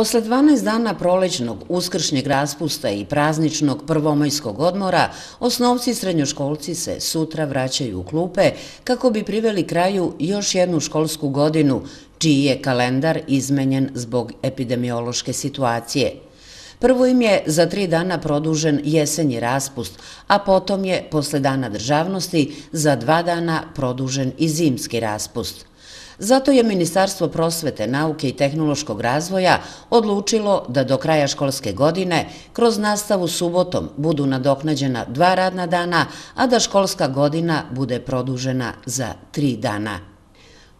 Posle 12 dana prolećnog, uskršnjeg raspusta i prazničnog prvomajskog odmora, osnovci i srednjoškolci se sutra vraćaju u klupe kako bi priveli kraju još jednu školsku godinu, čiji je kalendar izmenjen zbog epidemiološke situacije. Prvo im je za tri dana produžen jesenji raspust, a potom je posle dana državnosti za dva dana produžen i zimski raspust. Zato je Ministarstvo prosvete, nauke i tehnološkog razvoja odlučilo da do kraja školske godine kroz nastavu subotom budu nadoknađena dva radna dana, a da školska godina bude produžena za tri dana.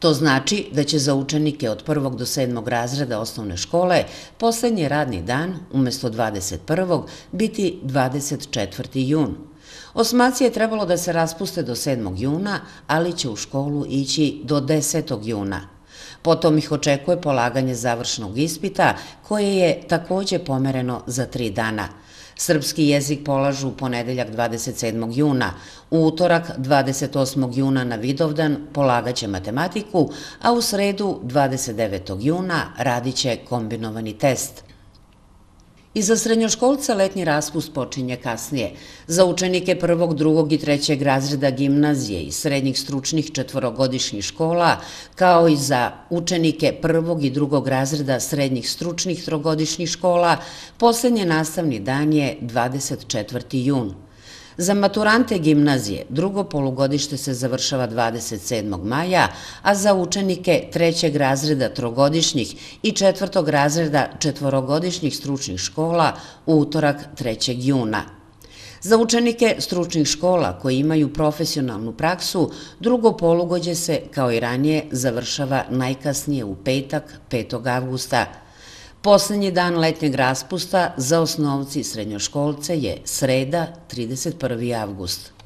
To znači da će za učenike od prvog do sedmog razreda osnovne škole poslednji radni dan, umesto 21. biti 24. jun. Osmaci je trebalo da se raspuste do 7. juna, ali će u školu ići do 10. juna. Potom ih očekuje polaganje završnog ispita, koje je takođe pomereno za tri dana – Srpski jezik polažu u ponedeljak 27. juna, u utorak 28. juna na Vidovdan polagaće matematiku, a u sredu 29. juna radiće kombinovani test – I za srednjoškolce letnji raspust počinje kasnije. Za učenike prvog, drugog i trećeg razreda gimnazije i srednjih stručnih četvorogodišnjih škola, kao i za učenike prvog i drugog razreda srednjih stručnih trogodišnjih škola, posljednji nastavni dan je 24. jun. Za maturante gimnazije drugo polugodište se završava 27. maja, a za učenike trećeg razreda trogodišnjih i četvrtog razreda četvorogodišnjih stručnih škola u utorak 3. juna. Za učenike stručnih škola koji imaju profesionalnu praksu, drugo polugođe se, kao i ranije, završava najkasnije u petak, 5. avgusta, Poslednji dan letnjeg raspusta za osnovci i srednjoškolce je sreda 31. avgust.